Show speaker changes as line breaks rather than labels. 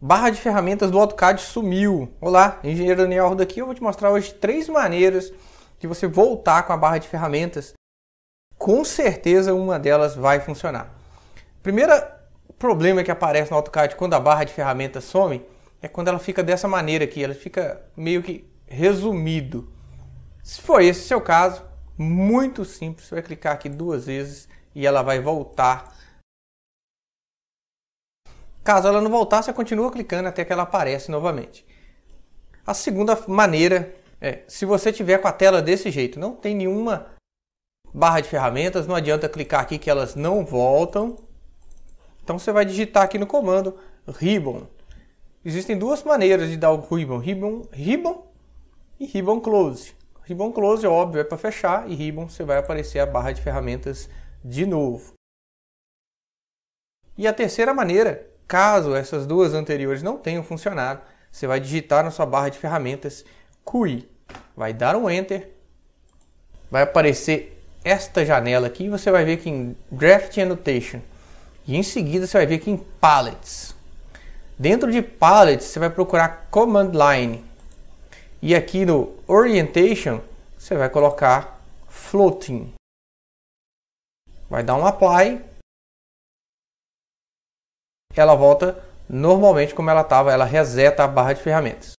barra de ferramentas do AutoCAD sumiu. Olá, engenheiro Daniel Arruda aqui. Eu vou te mostrar hoje três maneiras de você voltar com a barra de ferramentas. Com certeza uma delas vai funcionar. Primeiro problema que aparece no AutoCAD quando a barra de ferramentas some é quando ela fica dessa maneira aqui, ela fica meio que resumido. Se for esse o seu caso, muito simples, você vai clicar aqui duas vezes e ela vai voltar Caso ela não voltar, você continua clicando até que ela aparece novamente. A segunda maneira é, se você tiver com a tela desse jeito, não tem nenhuma barra de ferramentas, não adianta clicar aqui que elas não voltam. Então você vai digitar aqui no comando ribbon. Existem duas maneiras de dar o ribbon, ribbon, ribbon e ribbon close. Ribbon close, óbvio, é para fechar e ribbon você vai aparecer a barra de ferramentas de novo. E a terceira maneira Caso essas duas anteriores não tenham funcionado, você vai digitar na sua barra de ferramentas QI. Vai dar um Enter, vai aparecer esta janela aqui você vai ver que em Draft Annotation. E em seguida você vai ver que em Palettes. Dentro de Palettes você vai procurar Command Line. E aqui no Orientation você vai colocar Floating.
Vai dar um Apply ela volta normalmente como ela estava, ela reseta a barra de ferramentas.